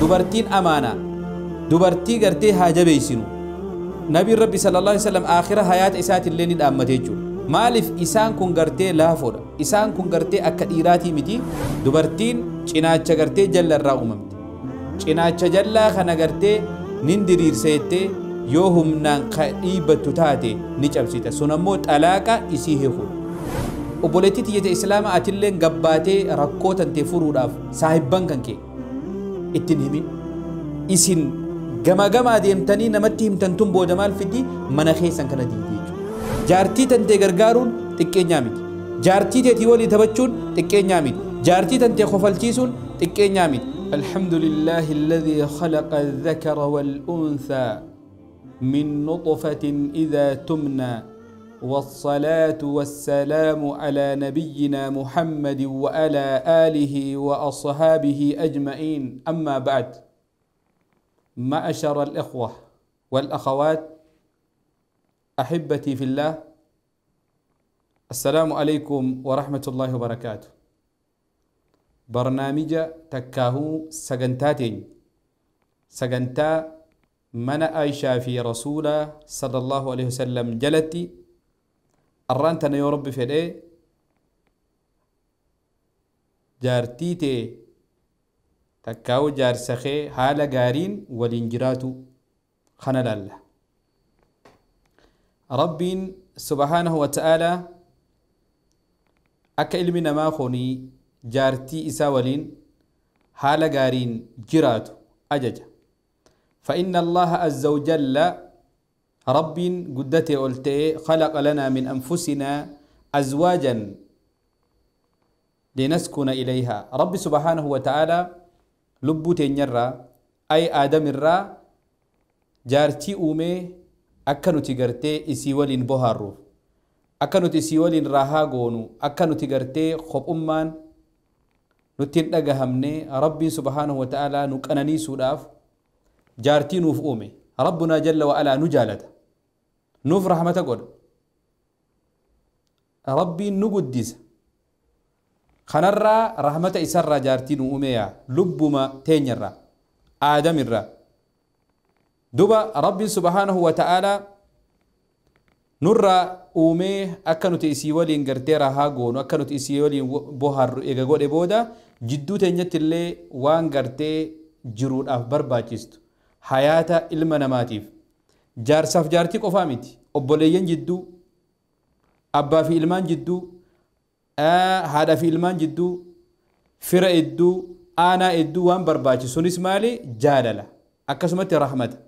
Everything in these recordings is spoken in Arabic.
dubartiin amaana dubartii gartee haa jabeessinu nabiin rabbi sallallahu alaihi wasallam aakhira hayaata isaatiillee ni dhaammate jechuudha maaliif isaan kun gartee laafoodha isaan kun gartee akka dhiiraatii miti dubartiin cinaacha gartee jalla irraa uumamte cinaacha jallaa kana gartee nin diriirseettee yoo humnaan ka dhiibbattu taate ni cabsita sun ammoo xalaaqa isii heekuudha obboleettii tiyyata islaama atillee gabbaatee rakkoo tantee furuudhaaf saahibban kan kee اتن همين اسين جما جما ديم تاني نمتي هم تنتم بودا مال فدي منا خيس انكنا دي دي جو جارتي تنتي غرغارون تكي نعمت جارتي تي تيولي تبتشون تكي نعمت جارتي تنتي خفل تيسون تكي نعمت الحمد لله الذي خلق الذكر والأنثى من نطفة إذا تمنى والصلاة والسلام على نبينا محمد وعلى آله وأصحابه أجمعين أما بعد معشر الإخوة والأخوات أحبتي في الله السلام عليكم ورحمة الله وبركاته برنامج تكاهو سجنتاتين سجنتا من عائشة في رسول صلى الله عليه وسلم جلتي arrantana yoo rabbi fedhee jaartii ta'e takkaa'u jaarsa kee haala gaariin waliin jiraatu kana laalla rabbiin subhaanahu wata'aalaa akka ilmi namaa konii jaartii isaa waliin haala gaariin jiraatu ajaja فإن الله عز وجل رب قدتي قلت خلق لنا من أنفسنا أزواجا لنسكن إليها رب سبحانه وتعالى لب تنيرا أي آدم الرا جارتي أومي أكنو تقرتي إسي بوهارو أكنو تسي ولين راها قونو أكنو تقرتي خب أمان نتين أغهمني رب سبحانه وتعالى نكأنني سوداف جارتي نوف أومي ربنا جل وعلا نجالته نفرح ما تقول ربي نقدس خنرا رحمة إسرى جارتين أميا لبما تينيرا آدم الرا دبا ربي سبحانه وتعالى نرى أمي أكنت إسي ولين قرتيرا هاقون أكنت إسي ولين بوهر إيقا قد بودا جدو تينيت اللي وان قرتي جرود أفبر باكست حياة إلما نماتيف جارساف جارتي قفا ميتي أبوليين جدو أبا في إلمان جدو آه هذا في إلمان جدو فرع إدو آنا إدو وان برباجي سونيس مالي جالالا أكسمتي رحمة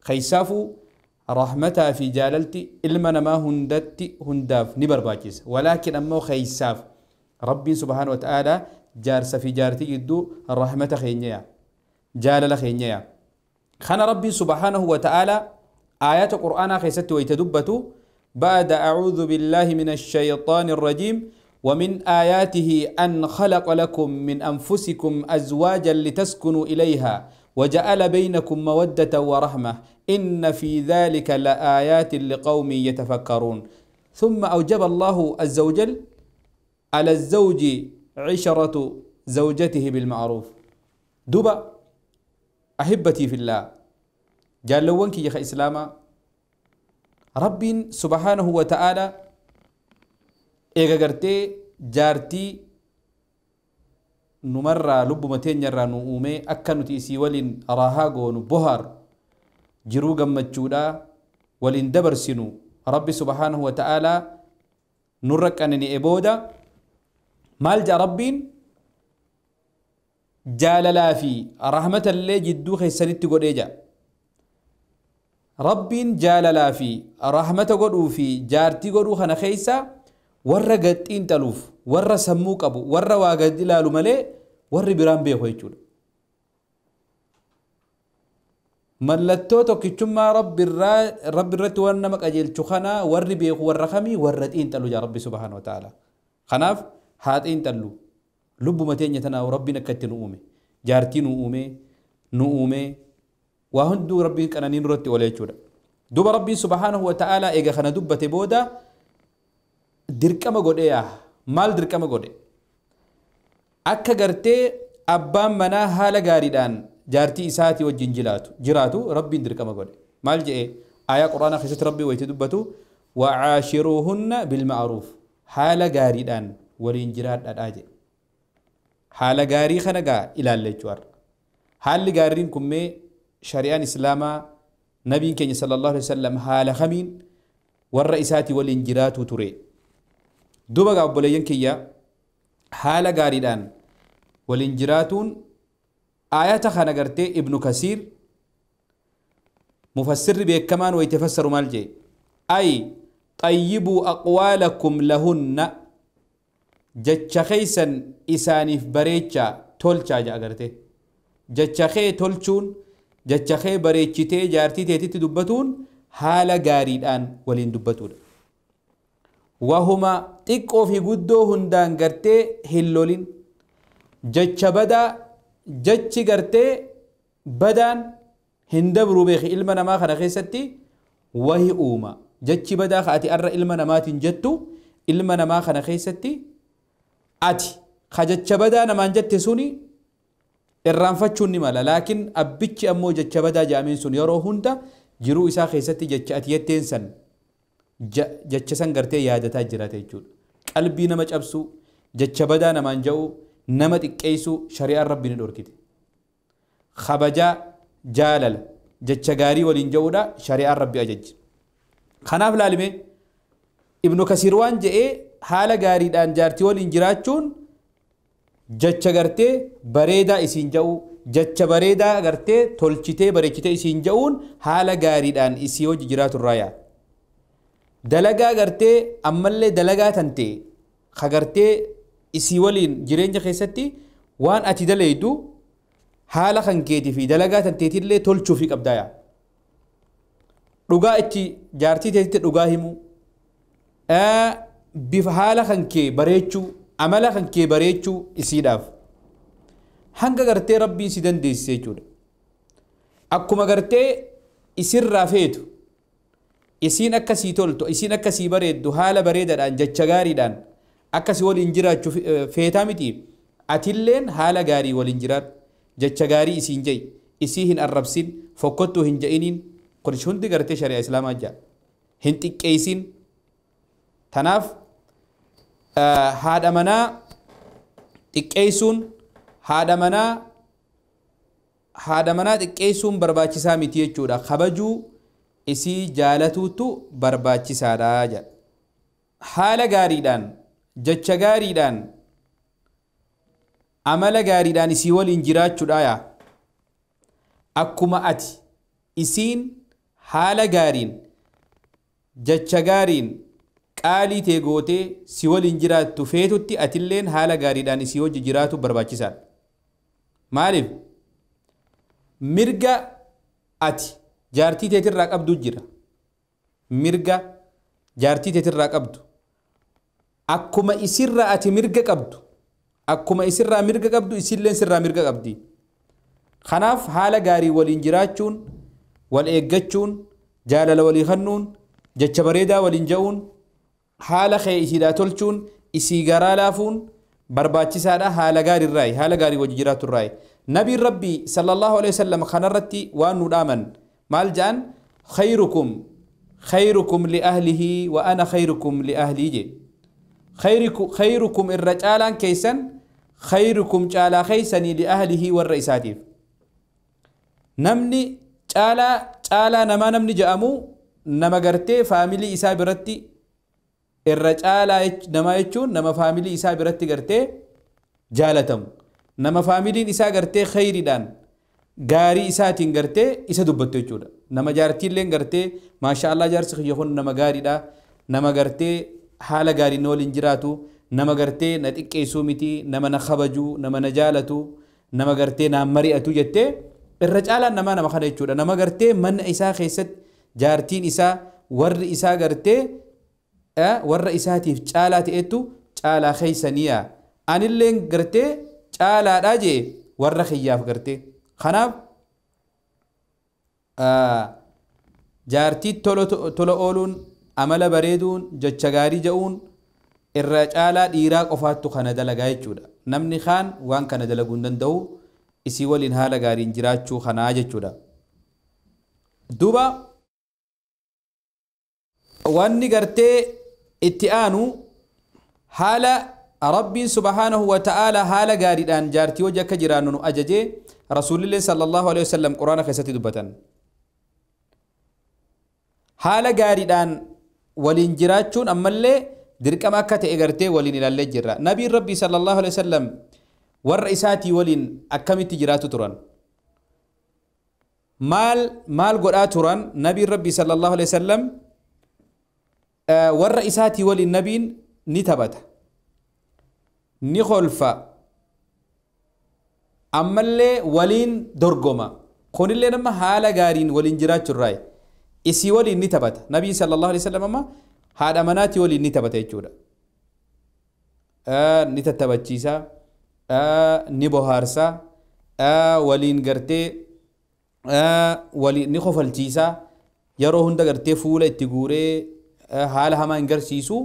خيسافو رحمتها في جالالتي إلمان ما هندتي هنداف نبرباجيس ولكن أمو خيساف ربي سبحانه وتعالى جارس في جارتي إدو رحمة خينيا جالالا خينيا خان ربي سبحانه وتعالى آيات قرآن خيست ويتدبت بعد أعوذ بالله من الشيطان الرجيم ومن آياته أن خلق لكم من أنفسكم أزواجا لتسكنوا إليها وجعل بينكم مودة ورحمة إن في ذلك لآيات لقوم يتفكرون ثم أوجب الله عز وجل على الزوج عشرة زوجته بالمعروف دبا أحبتي في الله جالوان كي يخ إسلاما رب سبحانه وتعالى إيغا قرتي جارتي نمرا لب متين يرى نؤومي أكا نتيسي ولن راهاقو غون جروغا جرو ولن ولين دبر سنو رب سبحانه وتعالى نرك أنني إبودا مال مالجا ربين جاللا في رحمة اللي جدو خيسانيت قد إيجا rabbiin jaalalaa fi rahmata godhuu fi jaartii godhuu kana keessa warra gadhiin taluuf warra sammuu qabu warra waa gad ilaalu malee warri biraan beeku jechuudha. Mallattoo tokkichummaa rabbiirratti waan nama qajeelchu kana warri beeku warra kamii warra xiinxalu jaa rabbi subhaanahu ta'ala. Kanaaf haa xiinxallu lubbuma teenya tanaaf rabbiin akka ittiin uume jaartii nu uume nu uume وهندو ربي كان ننرتي ولا يجود دوب ربي سبحانه وتعالى إجا خنا دوب تبودا دركما قد إياه مال دركما قد أكا قرتي أبان منا هالا جاريدان جارتي إساتي وجنجلاتو جراتو ربي دركما قد مال جئي آية قرآن خيسة ربي ويتدبتو وعاشروهن بالمعروف حال قاردان ولين جرات الآجي حال قاري خنقا إلى الليجوار حال قارين كمي شريان إسلاما نبي كني صلى الله عليه وسلم حال خمين والرئيسات والإنجرات وتري دوبا قبل ينكيا حال غاردان والإنجراتون آيات خانقرت ابن كثير مفسر بيك كمان ويتفسر مالجي أي طيبوا أقوالكم لهن جتش خيسا إسانيف بريتشا تولتشا جا جاء جتش خي تولتشون jecha kee bareechitee jaartii teetitti dubbatuun haala gaariidhaan waliin dubbatudha. Wahuma xiqqoo fi guddoo hundaan gartee hin lolin jecha badaa jechi gartee badaan hin dabru beeki ilma namaa kana keessatti wahi uuma jechi badaa ati arra ilma namaatiin jettu ilma namaa kana keessatti ati ka jecha badaa namaan jette suni irraanfachuun ni mala laakiin abbichi ammoo jecha badaa jaamiin sun yeroo hunda jiruu isaa keessatti jecha ati yetteen san jecha san gartee yaadataa jiraata jechuudha qalbii nama cabsuu jecha badaa namaan ja'uu nama xiqqeessuu shari'aan rabbi ni dhorkite kabajaa jaalala jecha gaarii waliin ja'uudha shari'aan rabbi ajajji kanaaf laalime ibnu kasiir waan je'ee haala gaariidhaan jaartii waliin jiraachuun jecha gartee bareedaa isiin ja'u jecha bareedaa gartee tolchitee bareechitee isiin ja'uun haala gaariidhaan isii hojii jiraaturraayaa dalagaa gartee ammallee dalagaa tan ta'e ka gartee isii waliin jireenya keessatti waan ati dalaydu haala kan keetii fi dalagaa tan teetiillee tolchuu fi qabdaayaa dhugaa itti jaartii teetitti dhugaa himu bifa haala kan kee bareechuu amala kan kee bareechuu isiidhaaf hanga gartee rabbii si dandeessise jechuudha akkuma gartee isirraa feetu isiin akkasii toltu isiin akkasii bareeddu haala bareedaadhaan jecha gaariidhaan akkasii waliin jiraachuu feetaa miti atilleen haala gaarii waliin jiraadhu jecha gaarii isiin jai isii hin arrabsin fokkottuu hin ja'iniin kun hundi gartee shari'a islaamaa ja'a hin xiqqeeysin tanaaf haadha manaa xiqqeessuun haadha manaa haadha manaa xiqqeessuun barbaachisaa miti jechuudha kabajuu isii jaalatuuttu barbaachisaadha jedha haala gaariidhaan jecha gaariidhaan amala gaariidhaan isii waliin jiraachuudhaaya akkuma ati isiin haala gaariin jecha gaariin qaalii tee gootee si waliin jiraattu feetutti atilleen haala gaariidhaan si wajji jiraatu barbaachisaadha. Maaliif? Mirga ati jaartii teetirraa qabdu jira. Mirga jaartii teetirraa qabdu. Akkuma isirraa ati mirga qabdu. Akkuma isirraa mirga qabdu isilleen sirraa mirga qabdi. Kanaaf haala gaarii waliin jiraachuun, wal eeggachuun, jaalala walii kannuun jecha bareedaa waliin ja'uun haala kee isiidhaa tolchuun isii garaa laafuun barbaachisaadha haala gaariirraayi haala gaarii wajji jiraaturraayi nabiin rabbii sallallahu alaihi wasallam kanarratti waan nu dhaaman maal ja'an khayrukum khayrukum liahlihi wa ana khayrukum liahlii je khayrukum irra caalaan keeysan khayrukum caalaa keeysanii liahlihii warra isaatiif namni caalaa caalaa namaa namni je'amu nama gartee faamilii isaa biratti irra caalaa namaa jechuun nama faamilii isaa biratti gartee jaalatamu nama faamiliin isaa gartee khayriidhaan gaarii isaatiin gartee isa dubbattu jechuudha nama jaartiillee gartee maashaallah jaarsi kiyya kun nama gaariidha nama gartee haala gaariin waliin jiraatu nama gartee na xiqqeessuu miti nama na kabaju nama na jaalatu nama gartee naan mari'atu jettee irra caalaan namaa nama kana jechuudha nama gartee manna isaa keessatti jaartiin isaa warri isaa gartee warra isaatiif caalaa ta'ettu caalaa keeysaniya anilleen gartee caalaadha jee warra kiyyaaf gartee kanaaf jaartii tola ooluun amala bareeduun jecha gaarii ja'uun irra caalaa dhiiraa qofaattu kana dalagaa jechuudha namni kaan waan kana dalaguu hin danda'u isii waliin haala gaariin jiraachuu kanaa jechuudha duuba wanni gartee itti aanu haala rabbiin subhaanahu wata'aalaa haala gaariidhaan jaartii hojii akka jiraannu nu ajajee rasuulillee sallallahu alaihi wasallam quraana keessatti dubbatan haala gaariidhaan waliin jiraachuun ammallee dirqama akka ta'e gartee waliin ilaallee jirra nabiin rabbii sallallahu alaihi wasallam warra isaatii waliin akkamitti jiraatu turan maal maal godhaa turan nabiin rabbii sallallahu alaihi wasallam warra isaatii wal hin nabiin ni taphata ni kolfa ammallee waliin dorgoma kunillee nama haala gaariin waliin jiraachurraayi isii waliin ni taphata nabii sallallahu alaihi wasallam amma haadha manaatii waliin ni taphata jechuudha ni tattabachiisa ni bohaarsa waliin gartee waliin ni kofalchiisa yeroo hunda gartee fuula itti guuree haala hamaa hin garsiisu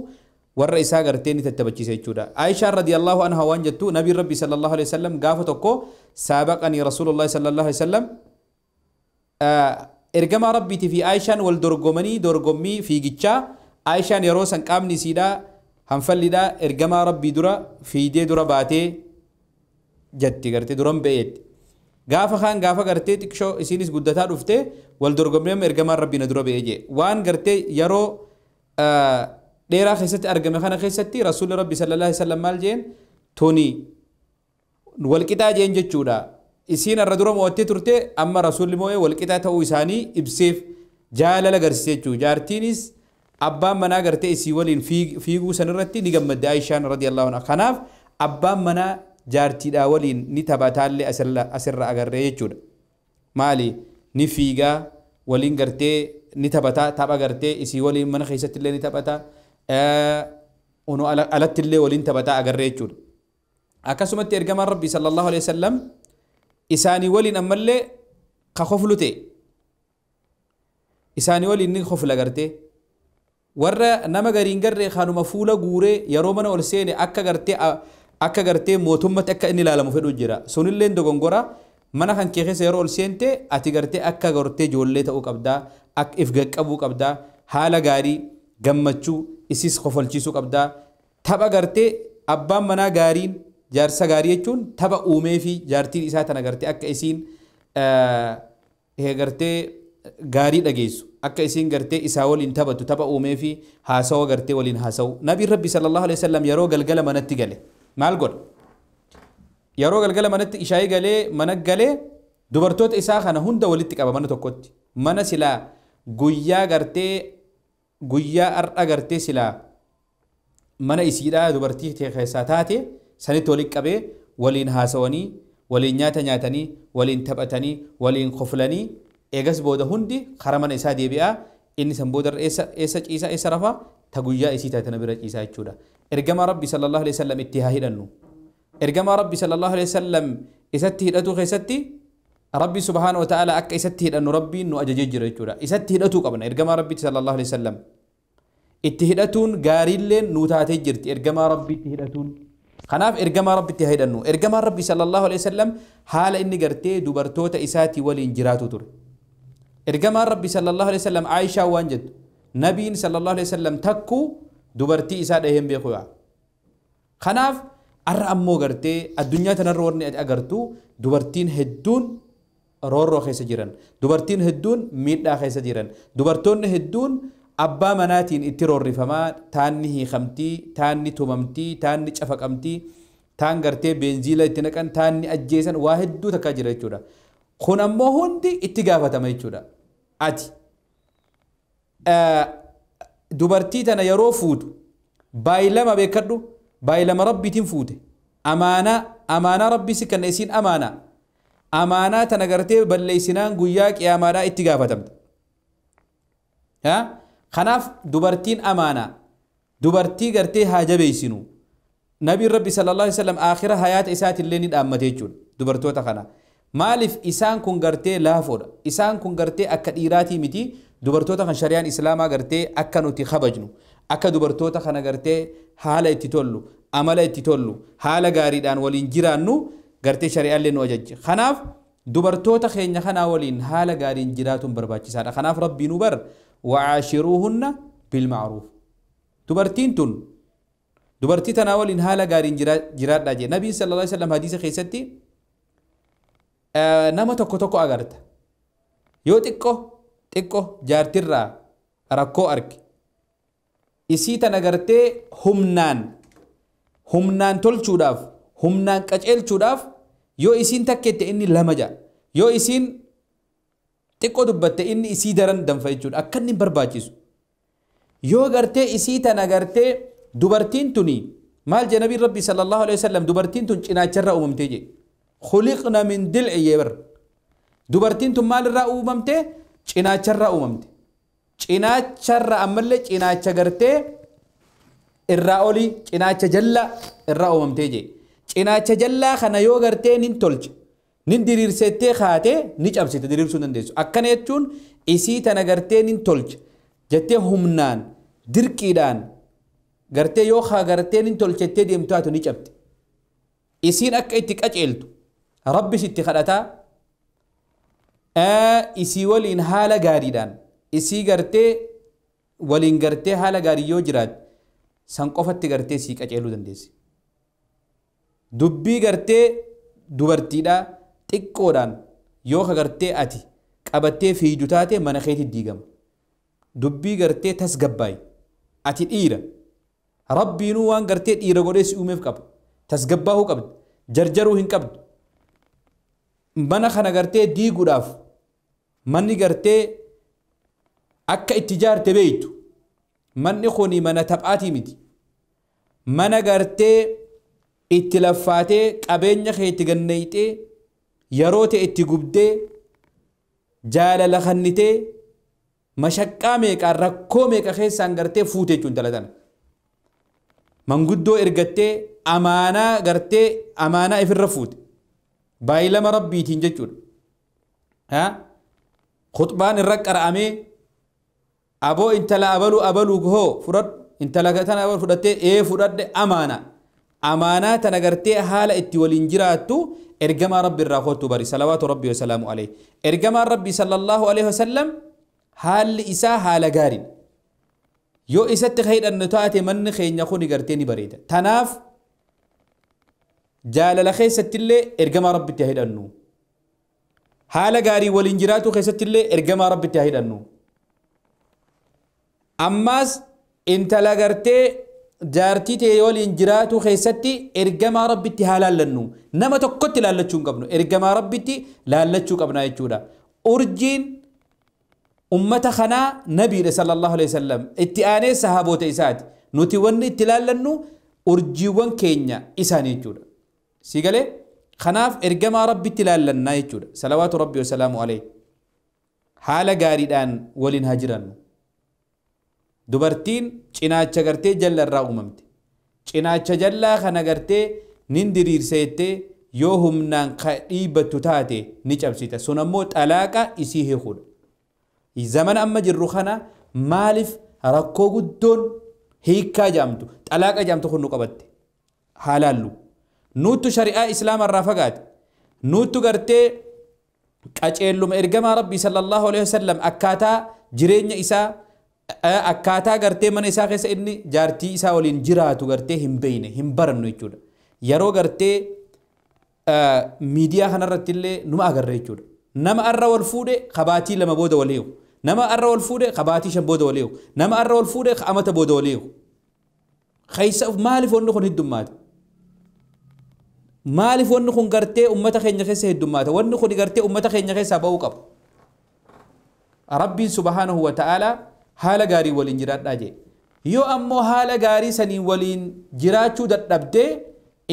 warra isaa gartee ni tattabachiisa jechuudha. Aishaa radiyallahu anha waan jettu nabiin rabbi sallallahu alaihi wasallam gaafa tokko saabaqanii rasuulullahi sallallahu alaihi wasallam ergamaa rabbiitii fi Aishaan wal dorgomanii dorgommii fiigichaa Aishaan yeroo san qaamni isiidhaa hanfallidhaa ergamaa rabbii dura fiidee dura baatee jetti gartee duran ba'eetti. gaafa kaan gaafa gartee xiqqoo isiinis guddataa dhufte wal dorgommii ergamaan rabbii na dura ba'ee jee waan gartee yeroo dheeraa keessatti argame kana keessatti rasuulli rabbi sallallahu alaihi wasallam maal jeen tuni walqixaa jeen jechuudha isiin irra dura mo'attee turte amma rasuulli moo'ee walqixaa ta'uu isaanii ibseef jaalala agarsiise jechuudha jaartiinis abbaan manaa gartee isii waliin fiiguu sanirratti ni gammadde Aishaan radiyallahu anha kanaaf abbaan manaa jaartiidhaa waliin ni taphataallee asirra agarree jechuudha maali ni fiigaa waliin gartee نتبتا تابا غرتي اسي ولي من خيست اللي نتبتا اه انو الات اللي ولي نتبتا اغر ريجول اكاسو ربي صلى الله عليه وسلم اساني ولي نمال لي خخوف اساني ولي ني خوف لغرتي ور نما غرين غري خانو مفولا غوري يرومن ولسيني اكا غرتي اكا غرتي موتمت اكا اني لالمو فدو جرا سنلين دوغونغورا mana kan kee keessa yeroo ol seente ati gartee akka gartee ijoollee ta'uu qabdaa akka if gaqqabuu qabdaa haala gaarii gammachuu isis kofalchiisuu qabdaa tapha gartee abbaan manaa gaariin jaarsa gaarii jechuun tapha uumee fi jaartiin isaa tana gartee akka isiin gartee gaarii dhageessu akka isiin gartee isaa waliin taphattu tapha uumee fi haasawa gartee waliin haasawu nabiin rabbi sallallahu alaihi wasallam yeroo galgala manatti gale maal godha yeroo galgala manatti ishaayii galee manatti galee dubartoota isaa kana hunda walitti qaba mana tokkotti mana silaa guyyaa gartee guyyaa har'a gartee silaa mana isiidhaa dubartii keessaa taate sanitti walitti qabee waliin haasawanii waliin nyaata nyaatanii waliin taphatanii waliin koflanii eegas booda hundi karaa mana isaa deebi'aa inni san boodarra eessa ciisaa eessa rafaa ta guyyaa isii taate na bira ciisaa jechuudha ergama rabbi sallallahu alaihi wasallam itti haa hidhannu ergamaa rabbi sallallahu alaihi wasallam isatti hidhatu keessatti rabbi subhaana wa ta'ala akka isatti hidhannu rabbiin nu ajajee jira jechuudha isatti hidhatuu qabna ergamaa rabbitti sallallahu alaihi wasallam itti hidhatuun gaariilleen nu taatee jirti ergamaa rabbitti hidhatuun kanaaf ergamaa rabbitti haa hidhannu ergamaa rabbi sallallahu alaihi wasallam haala inni gartee dubartoota isaatii waliin jiraatu ture ergamaa rabbi sallallahu alaihi wasallam aayishaa waan jettu nabiin sallallahu alaihi wasallam takkuu dubartii isaa dhaheen beeku kanaaf Har'a ammoo gartee addunyaa kanarra warri agartu dubartiin hedduun roorroo keessa jiran, dubartiin hedduun miidhaa keessa jiran, dubartoonni hedduun abbaa manaatiin itti roorrifamaa taanni hiikamtii, taanni tumamtii, taanni cafaqamtii, taan gartee beenziila itti naqan, taanni ajjeesan waa hedduu takka jira jechuudha. Kun ammoo hundi itti gaafatama jechuudha. Ati dubartii tana yeroo fuutu baay'ilama beekadhu باي لما ربي تنفوته أمانة أمانة ربي سكن إسين أمانة أمانة تنقرتي بل ليسنان قياك يا اتقافة تمت ها خناف دوبرتين أمانة دوبرتي قرتي هاجة بيسنو نبي ربي صلى الله عليه وسلم آخر حياة إسات اللين ندامته جون دبرتو تخنا مالف إسان كن قرتي لافور إسان كن قرتي أكد متي dubartoota kan shari'aan islaamaa gartee akka nuti kabajnu akka dubartoota kana gartee haala itti tollu amala itti tollu haala gaariidhaan waliin jiraannu gartee shari'aan illee nu ajajje kanaaf dubartoota keenya kanaa waliin haala gaariin jiraatuun barbaachisaadha kanaaf rabbiin bar wacaashiruuhunna bilmacruuf dubartiin tun dubartii tanaa waliin haala gaariin jiraadhaa jee nabiin sallallahu alaihi wasallam hadiisa keessatti nama tokko tokko agarta yoo xiqqoo xiqqo jaartirraa rakkoo arge isii tana gartee humnaan humnaan tolchuudhaaf humnaan qaceelchuudhaaf yoo isiin takkette inni lama ja'a yoo isiin xiqqoo dubbatte inni isii daran danfa jechuudha akka inni barbaachisu yoo gartee isii tana gartee dubartiin tuni maal jee nabiin rabbi sallallahu alaihi wasallam dubartiin tun cinaacharraa uumamtee jee khuliqna min dilci yee bar dubartiin tun maalirraa cinaacharraa uumamte cinaacharra ammallee cinaacha gartee irraa olii cinaacha jallaa irraa uumamtee jee cinaacha jallaa kana yoo gartee nin tolche nin diriirsettee kaatee ni cabsite diriirsuu dandeessu akkana jechuun isii tana gartee nin tolche jettee humnaan dirqiidhaan gartee yoo haa gartee nin tolchettee deemtu haatu ni cabdi isiin akka itti qaceeltu rabbis itti kadhataa isii waliin haala gaariidhaan isii gartee waliin gartee haala gaarii yoo jiraate san qofatti gartee sii qaceeluu dandeessi. Dubbii gartee dubartiidhaa xiqqoodhaan yoo ka gartee ati qabattee fiidu taate mana keetti diigama. Dubbii gartee tasgabbaayi ati dhiira. Rabbiinuu waan gartee dhiira godhee si uumeef qaba. Tasgabbaahuu qabda. Jarjaruu hin qabdu. mana kana gartee diiguudhaaf manni gartee akka itti jaarte beeytu manni kuni mana taphaatii miti mana gartee itti laffaatee qabeenya kee itti ganneeyxee yeroo ta'e itti gubdee jaalala kannitee mashaqqaa meeqaa rakkoo meeqa keessaan gartee fuute jechuun dalatana manguddoo ergattee amaanaa gartee amaanaa ifirra fuute باي لما ربي تنججون ها خطبان الرقر أرامي أبو انت لا أبلو أبلو هو فرد انت لا كتن أبلو فرد إيه فرد أمانة أمانة تنقرتي حال اتولين جراتو إرجما ربي الراخوت بري صلوات ربي وسلام عليه إرجما ربي صلى الله عليه وسلم حال إسا حال قارن يو إسا تخير أن تأتي من خين يخوني قرتيني بريد تناف جالل خيست اللي إرجم رب تهيد أنو حالا قاري والإنجرات خيست اللي إرجم رب تهيد أنو أماس انت لغرتي جارتي تي والإنجرات خيست إرجم رب تهالال لنو نما تقت لالتشون قبنو إرجم رب تي لالتشو قبنا يتشودا أرجين أمة خنا نبي صلى الله عليه وسلم اتآني صحابوت إسات نوتي ون اتلال لنو ون كينيا إساني يتشودا سيقالي خناف إرقما ربي تلال لنا يجود سلوات ربي وسلامه عليه حال قاري الآن ولين هاجران دبرتين چناچا قرتي جل الرا أممت چناچا جل خنا قرتي نندرير سيتي yoo humnaan qadhiibattu taate ni cabsita sun ammoo xalaaqa isii hiikuudha zamana amma jirru kana maaliif rakkoo guddoon hiikkaa jaamtu xalaaqa jaamtu kun nu qabatte haalaallu nuuttu shari'aa islaama irraa fagaate nuuttu gartee qaceelluma ergamaa rabbii sallallahu alaihi wasallam akkaataa jireenya isaa akkaataa gartee mana isaa keessa inni jaartii isaa waliin jiraatu gartee hin beeyne hin barannu jechuudha yeroo gartee miidiyaa kanarratti illee numa agarra jechuudha nama arra wal fuudhe kabaatii lama booda walii'u nama arra wal fuudhe kabaatii shan booda walii'u nama arra wal fuudhe amata booda walii'u keessa maaliif wanni kun hiddummaate maaliif wanni kun gartee ummata keenya keessa heddummaata wanni kun gartee ummata keenya keessaa ba'uu qabu rabbiin subhaanahu wa ta'aalaa haala gaarii waliin jiraadhaa jee yoo ammoo haala gaarii saniin waliin jiraachuu dadhabdee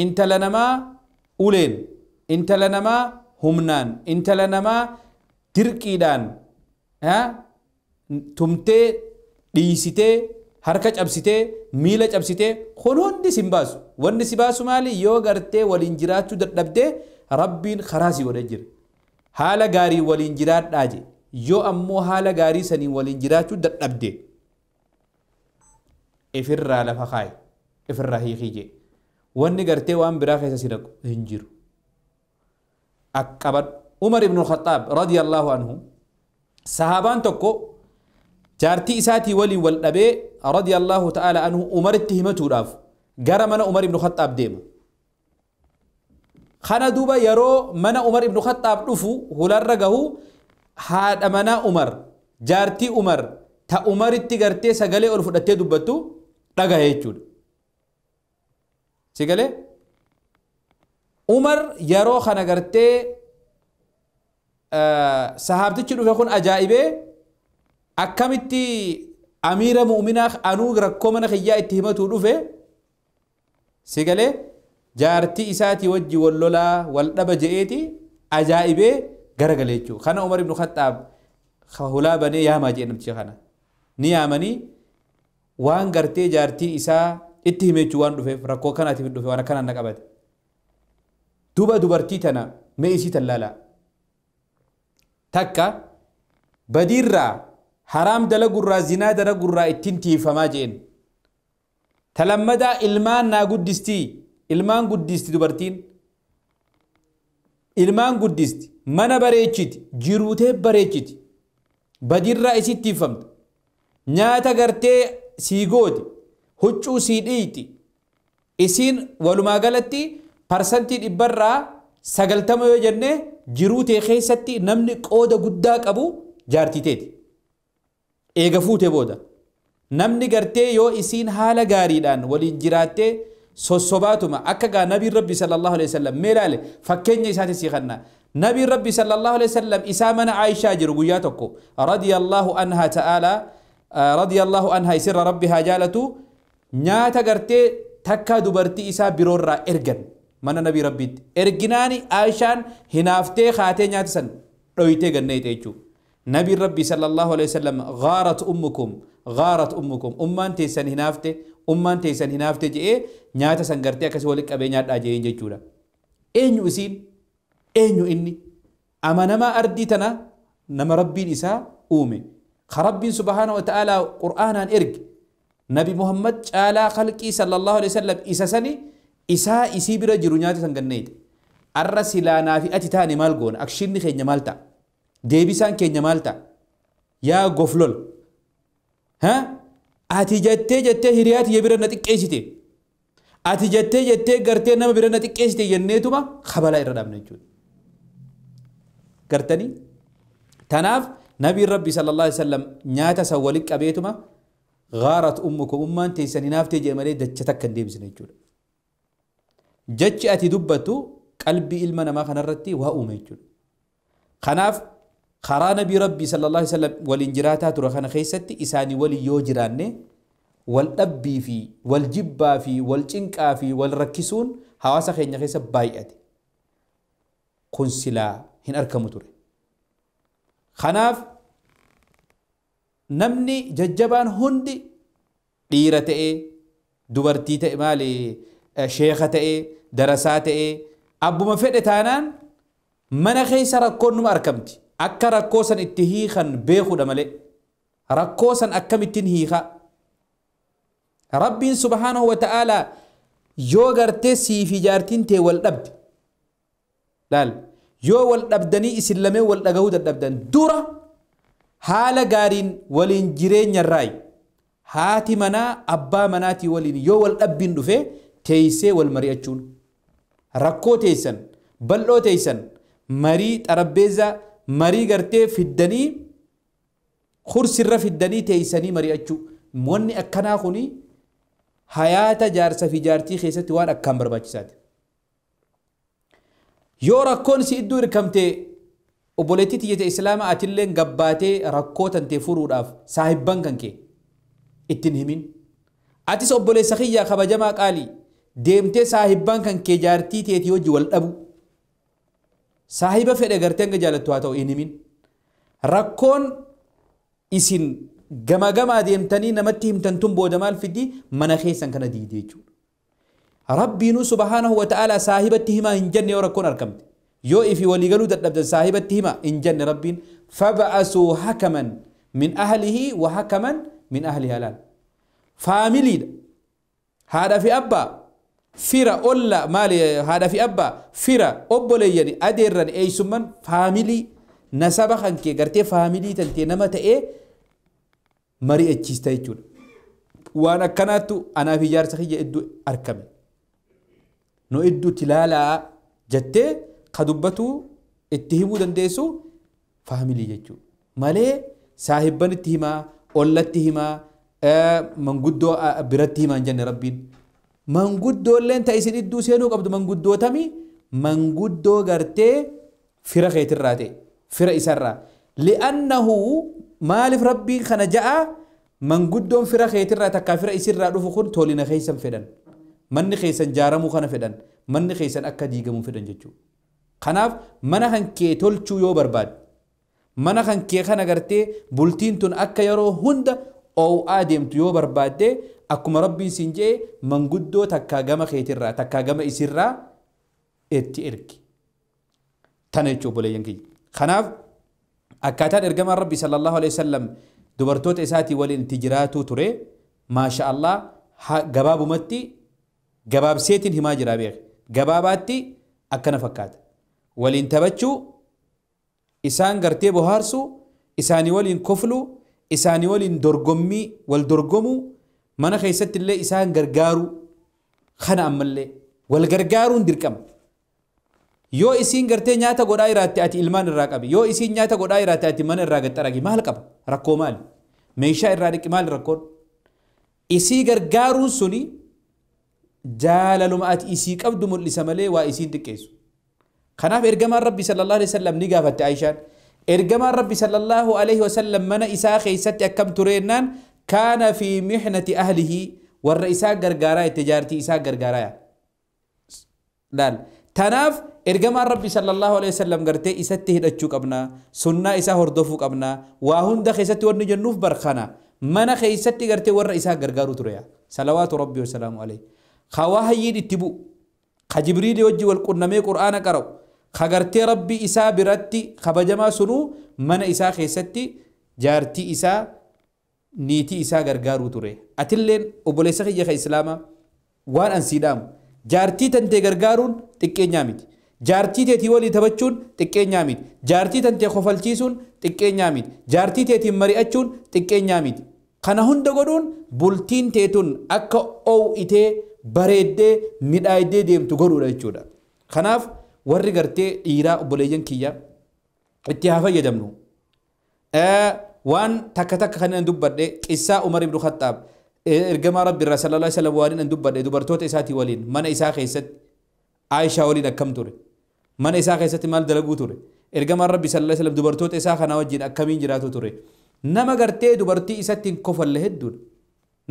intala namaa uleen intala namaa humnaan intala namaa dirqiidhaan tumtee dhiisitee harka cabsitee miila cabsitee kun hundi sin baasu wanni si baasu maali yoo gartee waliin jiraachuu dadhabdee rabbiin karaa si godhe jira haala gaarii waliin jiraadhaa je yoo ammoo haala gaarii saniin waliin jiraachuu dadhabde ifirraa lafa kaaye ifirraa hiikii je wanni gartee waan biraa keessa si dhaqu hin jiru akkabad umar ibnu khaxaab radiyallaahu anhu sahaabaan tokko جارتي إساتي ولي والنبي رضي الله تعالى عنه عمر اتهمته راف جرى من عمر بن خطاب ديما خنا دوبا يرو من عمر بن خطاب رفو هل رقه هاد منا عمر جارتي عمر تا عمر اتغرتي سغلي الفدتي دوبتو رقه يجود سيغلي عمر يرو خنا غرتي أه صحابتي چلو فكون أجائبه akkamitti amiira muuminaa anuu rakkoo mana kiyyaa itti himatu dhufe si galee jaartii isaatii wajji wal lolaa wal dhaba je'eeti ajaa'ibee garagalee jechuudha. Kana Umar ibn Khattaab hulaa banee yaamaa jee namticha kana. Ni yaamanii waan gartee jaartiin isaa itti hime jechuun waan dhufeef rakkoo kanaatiif dhufe waan akkanaan na qabate. Duba dubartii tana mee isii tallaalaa. Takka badiirraa haraam dalagurraa zinaa gurraa ittiin tiifamaa jeen talammadaa ilmaan naa guddistii ilmaan guddisti ilmaan guddisti mana bareechiti jiruutee bareechiti badirraa isit tiifamta nyaata gartee sii huccuu sii dhiiti isiin walumaa galatti parsantii dhibbarraa sagaltama yoo jenne jiruutee keessatti namni qooda guddaa qabu jaartiteeti eega fuute booda namni gartee yoo isiin haala gaariidhaan waliin jiraattee sossobaatuma akka gaa nabiin rabbi sallallahu alaihi wasallam mee ilaale fakkeenya isaati sii kanna nabiin rabbi sallallahu alaihi wasallam isaa mana Aishaa jiru guyyaa tokko radiyallahu anha ta'ala radiyallahu anha sirra rabbi haa jaalatu nyaata gartee takka dubartii isaa biroorraa ergan mana nabii rabbiitti erginaani Aishaan hinaaftee kaatee nyaatisan dhoyitee ganneeyte jechuudha نبي ربي صلى الله عليه وسلم غارت أمكم غارت أمكم أمان تيسن هنافت أمان تيسن هنافت جئ نياتا سنگرتيا كسي ولك أبي نيات آجين جيجورا أين يسين أين إني أما نما أرديتنا نما ربي نساء أومي خربي سبحانه وتعالى قرآنا إرق نبي محمد على خلقي صلى الله عليه وسلم إسا سني إسا إسيبرا نياتا سنگرنيت أرسلانا في أتتاني مالقون أكشيني خيني مالتا deebisaan keenya maal ta'a yaa goflol ati jettee jettee hiriyaati bira na xiqqeessite ati jettee jettee gartee nama bira na xiqqeessite jenneetuma kabalaa irra dhabne jechuudha gartanii tanaaf nabiin rabbi sallallahu alaihi wasallam nyaata san walitti qabeetuma غارت أمكم أمان تيسني نافتي جمالي دجتك كان ديبسن يجور جتش أتي دبتو قلبي إلما نما خنرتي وها أمي يجور خناف خران بي ربي صلى الله عليه وسلم والانجراتا ترخان خيستي إساني ولي يوجراني والأبي في والجبا في والجنكا في والركسون هواسا خيني خيسة بايئتي كن سلا هن أركم توري خناف نمني ججبان هندي ديرة ايه دورتي تي مالي شيخة ايه درسات ايه أبو مفئة تانان من خيسة ركون أركمتي akka rakkoo san itti hiikan beekudha malee rakkoo san akkamittiin hiika rabbiin subhaanahu wata'aalaa yoo gartee siif ijaartiin tee wal dhabde laal yoo wal dhabdanii isin lamee wal dhagahuu dadhabdan dura haala gaariin waliin jireenya irraayi haati manaa abbaa manaatii waliin yoo wal dhabbiin dhufee teeysee wal mari'achuun rakkoo teeysan bal'oo teeysan marii xarabbeezaa marii gartee fiddanii kursirra fiddanii teeysanii mari'achuu wanni akkanaa kun hayaata jaarsa fi jaartii keessatti waan akkaan barbaachisaati. Yoo rakkoon si iddoo hirkamtee obboleettii tiyyate islaama atilleen gabbaatee rakkoo tantee furuudhaaf saahibban kan kee ittiin himin. Atis obboleessa kiyyaa kabajamaa qaalii deemtee saahibban kan kee jaartii teetii hojii wal dhabu. saahiba fedhe gartee hanga jaalattu haa ta'u hin rakkoon isin gama gamaa deemtanii namatti himtantun booda maal fidi mana keessan kana diide jechuudha rabbiinuu subhaanahu wa ta'aalaa saahibatti himaa hin jenne yoo rakkoon argamte yoo ifi waliigaluu dadhabdan saahibatti himaa hin jenne rabbiin faba'asuu hakaman min ahlihi wa hakaman min ahli halaal faamiliidha haadha fi abbaa fira olla maali haadha fi abbaa fira obboleeyyan adeerran eeysumman faamilii nasaba kan kee gartee faamilii tantee nama ta'ee marii echiista jechuudha. Waan akkanaattu anaaf ijaarsa kiyya iddoo arkame. No idduutti ilaalaa jettee ka dubbatuu itti himuu dandeessu faamilii jechuudha. Malee saahibban itti himaa, ollatti himaa, manguddoo biratti himaa hin jenne rabbiin. manguddoo illeen ta isin idduu seenuu qabdu manguddootami manguddoo gartee fira keetirraa ta'e fira isarraa li'annahu maaliif rabbiin kana ja'a manguddoon fira keetirraa takkaa fira isirraa dhufu kun tolina keessan fedhan manni keessan jaaramuu kana fedhan manni keessan akka diigamuu fedhan jechuudha. kanaaf mana kan tolchuu yoo barbaadu mana kan kee kana gartee bultiin tun akka yeroo hunda oo'aa deemtu yoo barbaadde akkuma rabbii isin jee manguddoo takkaa gama keetirraa takkaa gama isirraa itti ergi tana jechuu obboleeyyan kiyya kanaaf akkaataan ergamaan rabbi sallallahu alaihi wasallam dubartoota isaatii waliin itti jiraatuu ture maasha allah gabaabumatti gabaabseetiin himaa jiraa beek gabaabaatti akkana fakkaata waliin taphachuu isaan gartee bohaarsuu isaanii waliin kofluu isaanii waliin dorgommii wal dorgomuu mana keessatti illee isaan gargaaru kana ammallee wal gargaaruun dirqama. Yoo isiin gartee nyaata godhaa jiraatte ati ilmaan irraa qabi. Yoo isiin nyaata godhaa jiraatte ati mana irraa gaxxaragi maal qaba? Rakkoo maali? Meeshaa irraa dhiqi maali rakkoon? Isii gargaaruun suni jaalaluma ati isii qabdu mul'isa malee waa isiin xiqqeessu. Kanaaf ergamaan Rabbi sallallahu alaihi wasallam ni gaafatte Aishaan. Ergamaan Rabbi sallallahu alaihi wasallam mana isaa keessatti akkam tureenaan كان في محنة أهله والرئيسة قرقارا تجارتي إساء قرقارا لال تناف إرقام ربي صلى الله عليه وسلم قرتي إساته هدتشو قبنا سنة إساء هردوفو قبنا واهن دا خيستي ورن جنوف برخانا من خيستي قرتي ور إساء غرغارو تريا صلوات ربي وسلام عليه خواهي تبو خجبريل وجي والقنمي قرآن كرو خغرتي ربي إساء برتي خبجما سنو من إساء خيستي جارتي إساء niitii isaa gargaaruu ture atilleen obboleessa kiyya ka islaamaa waan ansiidhaamu jaartii tantee gargaaruun xiqqeenyaa miti jaartii teetii walii taphachuun xiqqeenyaa miti jaartii tantee kofalchiisuun xiqqeenyaa miti jaartii teetiin mari'achuun xiqqeenyaa miti kana hunda godhuun bultiin teetun akka oo'itee bareeddee midhaayidee deemtu godhuudha jechuudha kanaaf warri gartee dhiiraa obboleeyyan kiyya itti haa fayyadamnu وان تك تك خلينا ندبر قصة عمر بن الخطاب إرجما رب الرسول صلى الله عليه وسلم دي ندبر توت إساتي ولين من إسا خيست عائشة ولين أكم توري من إسا خيست مال دلقو توري إرجما رب صلى الله عليه وسلم توت إسا خنا وجين أكمين جراتو توري نما غرتي دبرتي إساتين كفر لهدون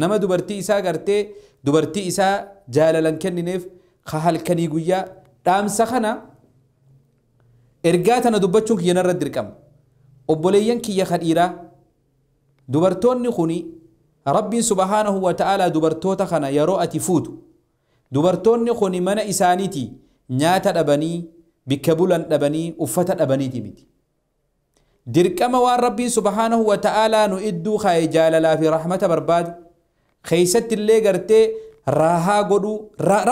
نما دبرتي إسا غرتي دبرتي إسا جاللن نيف خهل كني غيا تام سخنا ergaa tana dubbachuun ينرد narratti dirqama كي يخد إيرا dubartoonni kuni rabbiin subhaanahu wa ta'aalaa dubartoota kana yeroo ati fuutu dubartoonni kuni mana isaaniiti nyaata dhabanii bikka bulan dhabanii uffata dhabaniiti miti dirqama waan rabbiin subhaanahu wa ta'aalaa nu idduu kaaye jaalalaa fi rahmata barbaadu keeysatti illee gartee raahaa godhuu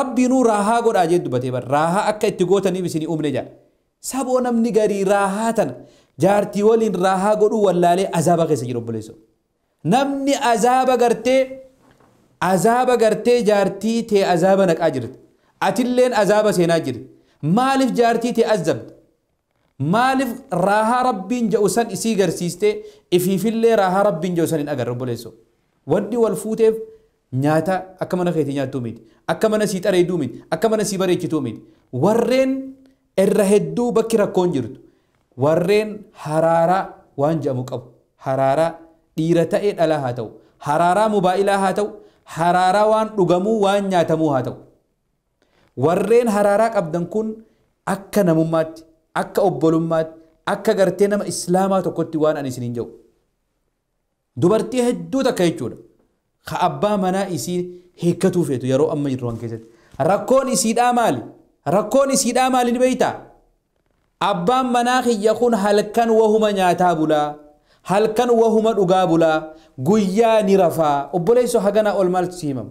rabbiinuu raahaa godhaa jee dubatee bara raahaa akka itti gootaniif isinii umne jedha saboo namni garii raahaa tana jaartii waliin raahaa godhuu wallaalee azaaba keessa jiru obboleessu namni azaaba gartee azaaba gartee jaartii tee azaaba naqaa jirti atilleen azaaba seenaa jirti maaliif jaartii tee azabdi maaliif raahaa rabbiin jedhu san isii garsiiste ifiifillee raahaa rabbiin jedhu san hin agarre obboleessu wanni wal fuuteef nyaata akka mana keetii nyaattuu miti akka mana sii xareeduu miti akka mana sii bareechituu miti warreen irra hedduu bakki rakkoon jirtu warreen haraaraa waan jedhamu qabu haraaraa dhiira ta'ee dhalaa haa ta'u haraaraa mubaa'ilaa haa ta'u haraaraa waan dhugamuu waan nyaatamuu haa ta'u warreen haraaraa qabdan kun akka namummaatti akka obbolummaatti akka gartee nama islaamaa tokkotti waan ani isiniin jedhu dubartii hedduu takka jechuudha ka abbaa manaa isii heekkatuuf yeroo amma jirru keessatti rakkoon isiidhaa maali rakkoon isiidhaa maali ni beeytaa abbaan manaa kiyya kun halkan wahuma nyaataa bulaa halkan wahuma dhugaa bulaa guyyaa ni rafaa obboleessu hagana ol maaltu siimamu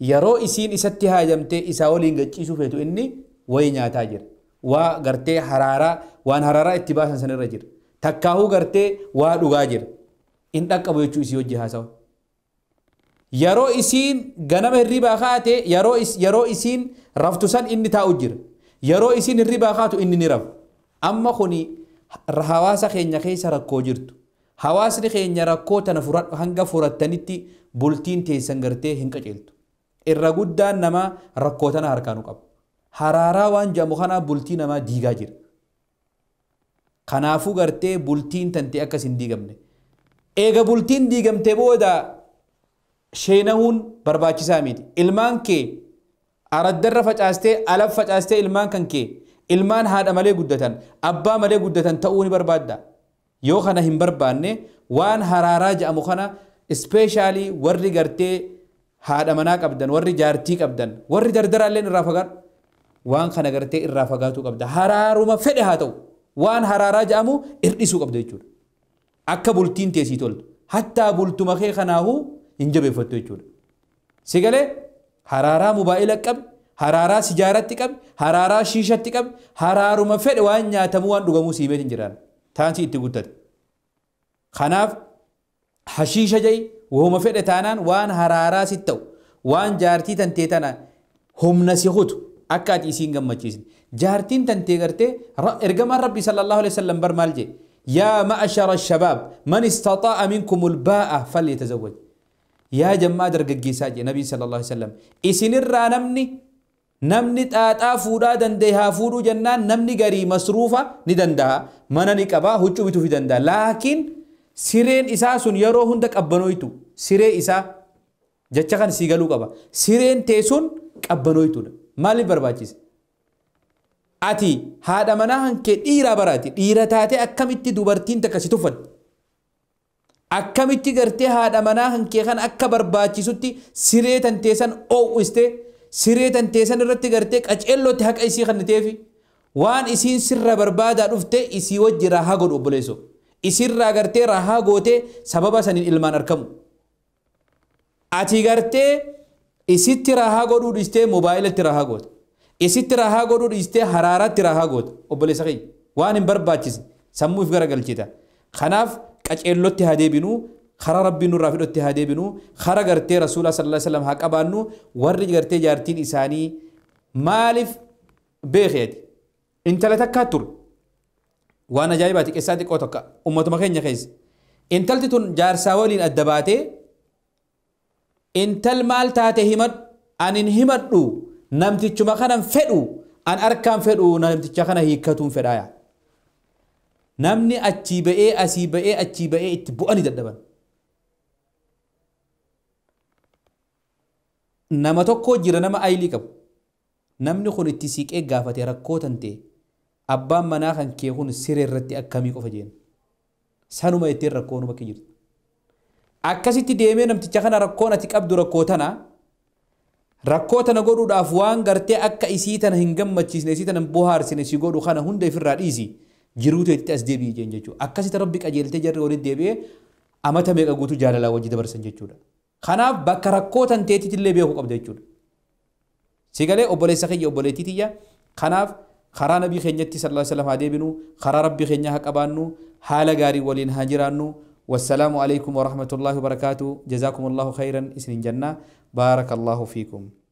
yeroo isiin isatti haajamtee isaa waliin gachiisuu feetu inni wayii nyaataa jira waa gartee haraaraa waan haraaraa itti baasan sanirra jira takkaahuu gartee waa dhugaa jira in dhaqqabu jechuu isii hojii haasawu yeroo isiin ganama hirribaa kaate yeroo isiin raftu san inni taa'u jira yeroo isin hirribaa kaatu inni ni rabu amma kuni hawaasa keenya keessa rakkoo jirtu hawaasni keenya rakkoo tana hanga furattanitti bultiin teessan gartee hin qaceeltu irra guddaan namaa rakkoo tana harkaanu qabu haraaraa waan jedhamu kanaa bultii namaa diigaa jira kanaafuu gartee bultiin tante akkas hin diigamne eega bultiin diigamte booda sheenahuun barbaachisaa miti ilmaan kee araddarra facaastee alaaf facaastee ilmaan kan kee ilmaan haadha malee guddatan abbaa malee guddatan ta'uu ni barbaadda yoo kana hin barbaanne waan haraaraa jedhamu kana ispeeshaalii warri gartee haadha manaa qabdan warri jaartii qabdan warri dardaraalleen irraa fagaadhu waan kana gartee irraa fagaatuu qabda haraaruma fedhe haa ta'u waan haraaraa jedhamu irdhisuu qabda jechuudha akka bultiin teessii toltu hattaa bultuma kee kanaahuu hin jabeeffattu jechuudha si galee haraaraa mobaayila qabdi haraaraa sijaaratti qabdi haraaraa shiishatti qabdi haraaruma fedhe waan nyaatamuu waan dhugamuu siimeet hin jiraan taansi itti guttate kanaaf hashiisha jai wahuma fedhe taanaan waan haraaraa sit ta'u waan jaartii tantee tana humna si hutu akka ati isiin gammachiisne jaartiin tantee gartee ergamaan rabbii sallallahu alaihi wasallam bar maal jedhe yaa ma'ashara shabaab man istaxaa'a minkum ulbaa'a falyatazawwaj yaa jammaa dargaggeessaa jedhe nabii sallallahu alaihi wasallam isinirraa namni namni xaaxaa fuudhaa danda'e haa fuudhuu jennaan namni garii masruufa ni danda'a mana ni qabaa huccuu bituu fi danda'a laakiin sireen isaa sun yeroo hunda qabbanooytu siree isaa jecha kan sii galuu qaba sireen tee sun qabbanooytudha maaliif barbaachise ati haadha manaa hankee dhiiraa baraati dhiira taate akkamitti dubartiin takka si tuffatti akkamitti gartee haadha manaa hankee kan akka barbaachisutti siree tanteessan oowwistee siree tanteessan irratti gartee qaceellootti haqa isii kanniteefi waan isiin sirra barbaadaa dhufte isii wajji raahaa godhu obboleesso isirraa gartee raahaa gootee sababa saniin ilmaan arkamu ati gartee isitti raahaa godhuu dhiistee moobaayilatti raahaa goota isitti raahaa godhuu dhiistee haraaratti raahaa goota obboleessa keenya waan hin barbaachise sammuuf garagalchita kanaaf qaceellotti هادي بنو خرا ربي نور رافيد اتهادي بنو خرا غرتي رسول الله صلى الله عليه وسلم حق ابانو ورج غرتي جارتين اساني مالف بيخيت انت لا تكاتر وانا جايباتك اساتي قوتك امه ما كان انت لتون جار ساولين الدباتي انت المال تاتي همد ان همدو نمتي چما خنم فدو ان اركان فدو نمتي چخنا هيكتون فدايا namni achii ba'ee asii ba'ee achii ba'ee itti bu'anii dadhaban nama tokko jira nama ayilii qabu namni kun itti siiqee gaafate rakkoo tan ta'e abbaan manaa kan kee kun siree irratti akkamii qofa jeen sanuma ittiin rakkoon bakki jirtu akkasitti deemee namticha kana rakkoon ati qabdu rakkoo tana rakkoo tana godhuudhaaf waan gartee akka isii tana hin gammachiisne isii tana hin bohaarsine si godhu kana hunda ofirraa dhiisii jiruutu itti as deebi'i jeen jechuudha. Akkasitti rabbi qajeeltee jarri walitti deebi'ee amata meeqa guutuu jaalalaa wajji dabarsan jechuudha. Kanaaf bakka rakkoo tanteetitti illee beekuu qabda jechuudha. Sigalee obboleessa kiyya obboleettiitiyya. Kanaaf karaa nabii keenyatti sallallahu alaihi haa deebinu karaa rabbi keenya haa qabaannu haala gaarii waliin haa jiraannu. والسلام عليكم ورحمة الله وبركاته جزاكم الله خيرا إسن جنة بارك الله فيكم